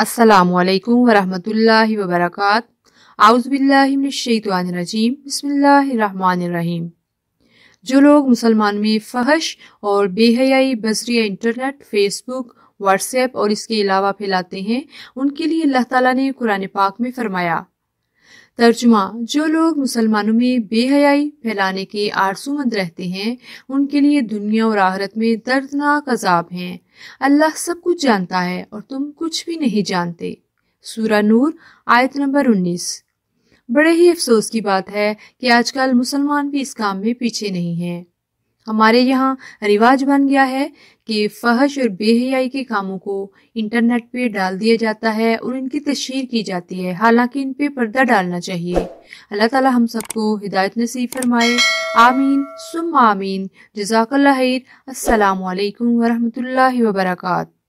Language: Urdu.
السلام علیکم اللہ وبرکاتہ اللہ وبرکات من الشیطان الرجیم بسم اللہ الرحمن الرحیم جو لوگ مسلمان میں فحش اور بے حیائی بذری internet Facebook WhatsApp اور اس کے علاوہ پھیلاتے ہیں ان کے لیے اللہ تعالیٰ نے قرآن پاک میں فرمایا ترجمہ جو لوگ مسلمانوں میں بے حیائی پھیلانے کے آرسو مند رہتے ہیں ان کے لیے دنیا اور آخرت میں دردناک عذاب ہیں اللہ سب کچھ جانتا ہے اور تم کچھ بھی نہیں جانتے سورہ نور آیت نمبر انیس بڑے ہی افسوس کی بات ہے کہ آج کل مسلمان بھی اس کام میں پیچھے نہیں ہیں ہمارے یہاں رواج بن گیا ہے کہ فحش اور بے حیائی کے کاموں کو انٹرنیٹ پہ ڈال دیا جاتا ہے اور ان کی تشہیر کی جاتی ہے حالانکہ ان پہ پردہ ڈالنا چاہیے اللہ تعالی ہم سب کو ہدایت نصیب فرمائے آمین سم آمین جزاک اللہ السلام علیکم ورحمۃ اللہ وبرکاتہ